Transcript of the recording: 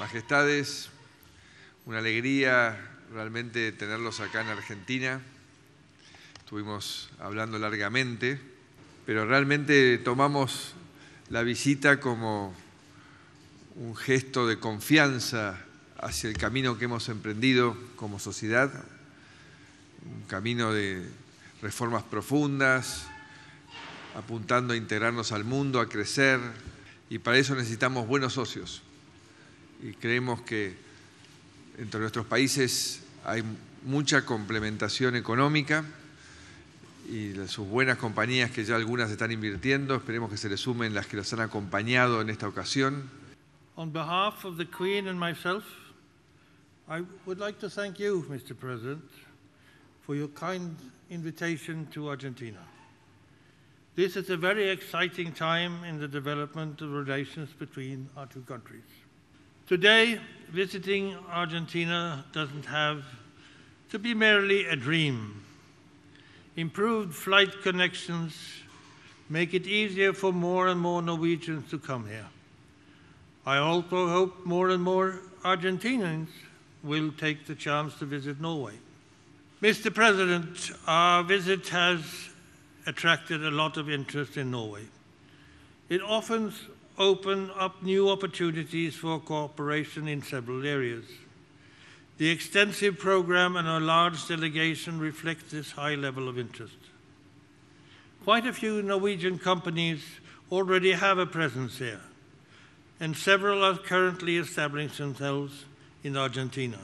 Majestades, una alegría realmente tenerlos acá en Argentina. Estuvimos hablando largamente, pero realmente tomamos la visita como un gesto de confianza hacia el camino que hemos emprendido como sociedad, un camino de reformas profundas, apuntando a integrarnos al mundo, a crecer, y para eso necesitamos buenos socios y creemos que entre nuestros países hay mucha complementación económica y sus buenas compañías que ya algunas están invirtiendo, esperemos que se les sumen las que los han acompañado en esta ocasión. On behalf of the Queen and myself, I would like to thank you, Mr. President, for your kind invitation to Argentina. This is a very exciting time in the development of relations between our two countries. Today, visiting Argentina doesn't have to be merely a dream. Improved flight connections make it easier for more and more Norwegians to come here. I also hope more and more Argentinians will take the chance to visit Norway. Mr. President, our visit has attracted a lot of interest in Norway. It often open up new opportunities for cooperation in several areas. The extensive program and our large delegation reflect this high level of interest. Quite a few Norwegian companies already have a presence here, and several are currently establishing themselves in Argentina.